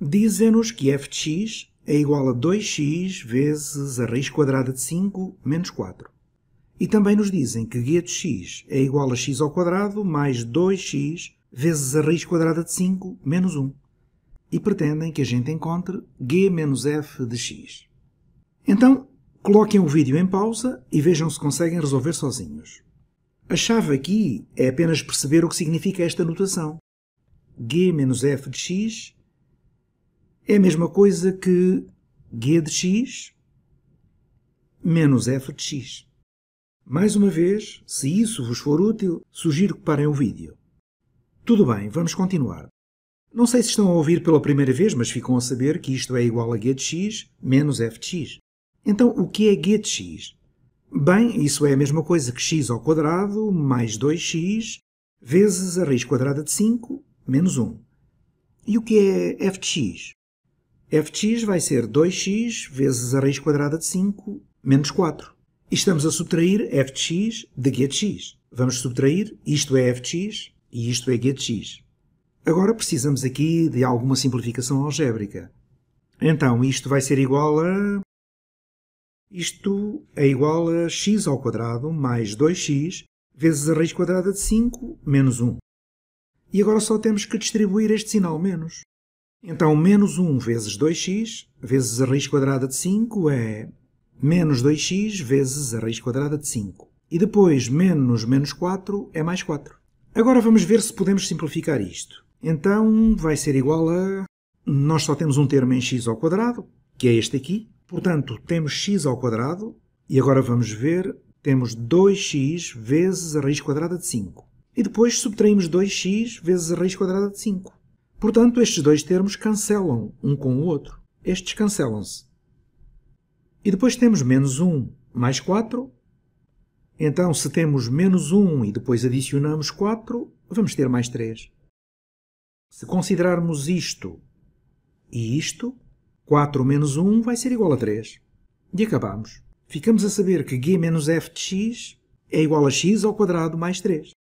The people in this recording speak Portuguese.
Dizem-nos que f de x é igual a 2x vezes a raiz quadrada de 5 menos 4. E também nos dizem que g de x é igual a x ao quadrado mais 2x vezes a raiz quadrada de 5 menos 1. E pretendem que a gente encontre g menos f de x. Então, coloquem o vídeo em pausa e vejam se conseguem resolver sozinhos. A chave aqui é apenas perceber o que significa esta notação. g menos f de x é a mesma coisa que g de x menos f de x. Mais uma vez, se isso vos for útil, sugiro que parem o vídeo. Tudo bem, vamos continuar. Não sei se estão a ouvir pela primeira vez, mas ficam a saber que isto é igual a g de x menos f de x. Então, o que é g de x? Bem, isso é a mesma coisa que x ao quadrado mais 2x vezes a raiz quadrada de 5 menos 1. E o que é f de x? f vai ser 2x vezes a raiz quadrada de 5 menos 4. E estamos a subtrair f de g(x). g de x. Vamos subtrair, isto é f e isto é g de x. Agora precisamos aqui de alguma simplificação algébrica. Então, isto vai ser igual a... Isto é igual a x ao quadrado mais 2x vezes a raiz quadrada de 5 menos 1. E agora só temos que distribuir este sinal menos. Então, menos 1 vezes 2x vezes a raiz quadrada de 5 é menos 2x vezes a raiz quadrada de 5. E depois, menos menos 4 é mais 4. Agora vamos ver se podemos simplificar isto. Então, vai ser igual a... Nós só temos um termo em x ao quadrado, que é este aqui. Portanto, temos x ao quadrado. E agora vamos ver, temos 2x vezes a raiz quadrada de 5. E depois subtraímos 2x vezes a raiz quadrada de 5. Portanto, estes dois termos cancelam um com o outro. Estes cancelam-se. E depois temos menos 1 mais 4. Então, se temos menos 1 e depois adicionamos 4, vamos ter mais 3. Se considerarmos isto e isto, 4 menos 1 vai ser igual a 3. E acabamos. Ficamos a saber que g menos f de x é igual a x ao quadrado mais 3.